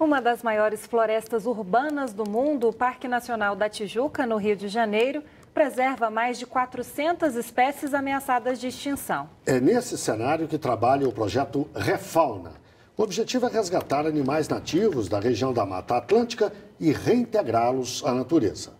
Uma das maiores florestas urbanas do mundo, o Parque Nacional da Tijuca, no Rio de Janeiro, preserva mais de 400 espécies ameaçadas de extinção. É nesse cenário que trabalha o projeto Refauna. O objetivo é resgatar animais nativos da região da Mata Atlântica e reintegrá-los à natureza.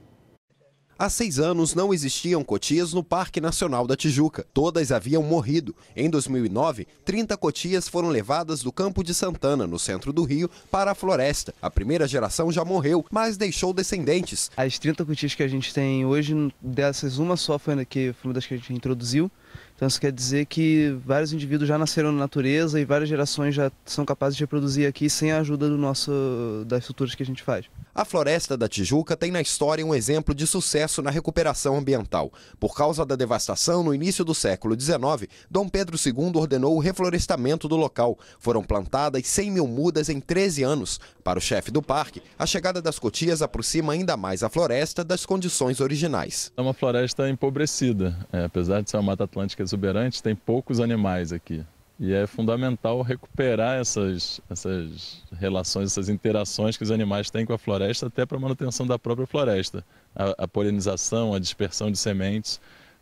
Há seis anos não existiam cotias no Parque Nacional da Tijuca. Todas haviam morrido. Em 2009, 30 cotias foram levadas do Campo de Santana, no centro do Rio, para a floresta. A primeira geração já morreu, mas deixou descendentes. As 30 cotias que a gente tem hoje, dessas uma só foi, que foi uma das que a gente introduziu. Então isso quer dizer que vários indivíduos já nasceram na natureza e várias gerações já são capazes de reproduzir aqui sem a ajuda do nosso, das estruturas que a gente faz. A Floresta da Tijuca tem na história um exemplo de sucesso na recuperação ambiental. Por causa da devastação, no início do século XIX, Dom Pedro II ordenou o reflorestamento do local. Foram plantadas 100 mil mudas em 13 anos. Para o chefe do parque, a chegada das cotias aproxima ainda mais a floresta das condições originais. É uma floresta empobrecida. É, apesar de ser uma mata atlântica exuberante, tem poucos animais aqui. E é fundamental recuperar essas, essas relações, essas interações que os animais têm com a floresta, até para a manutenção da própria floresta, a, a polinização, a dispersão de sementes.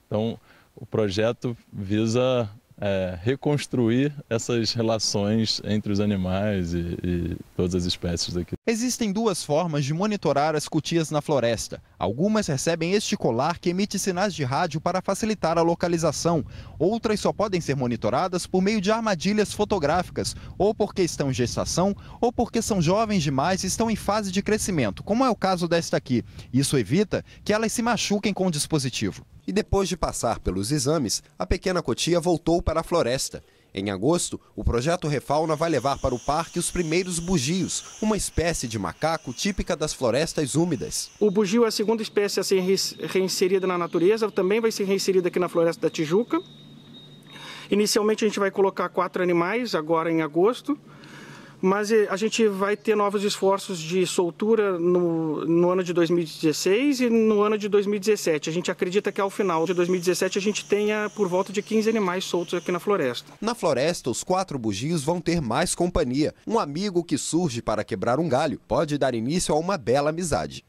Então, o projeto visa é, reconstruir essas relações entre os animais e, e todas as espécies daqui. Existem duas formas de monitorar as cutias na floresta. Algumas recebem este colar que emite sinais de rádio para facilitar a localização. Outras só podem ser monitoradas por meio de armadilhas fotográficas, ou porque estão em gestação, ou porque são jovens demais e estão em fase de crescimento, como é o caso desta aqui. Isso evita que elas se machuquem com o dispositivo. E depois de passar pelos exames, a pequena Cotia voltou para a floresta. Em agosto, o projeto Refauna vai levar para o parque os primeiros bugios, uma espécie de macaco típica das florestas úmidas. O bugio é a segunda espécie a ser reinserida na natureza, também vai ser reinserida aqui na floresta da Tijuca. Inicialmente a gente vai colocar quatro animais agora em agosto mas eh, a gente vai ter novos esforços de soltura no, no ano de 2016 e no ano de 2017. A gente acredita que ao final de 2017 a gente tenha por volta de 15 animais soltos aqui na floresta. Na floresta, os quatro bugios vão ter mais companhia. Um amigo que surge para quebrar um galho pode dar início a uma bela amizade.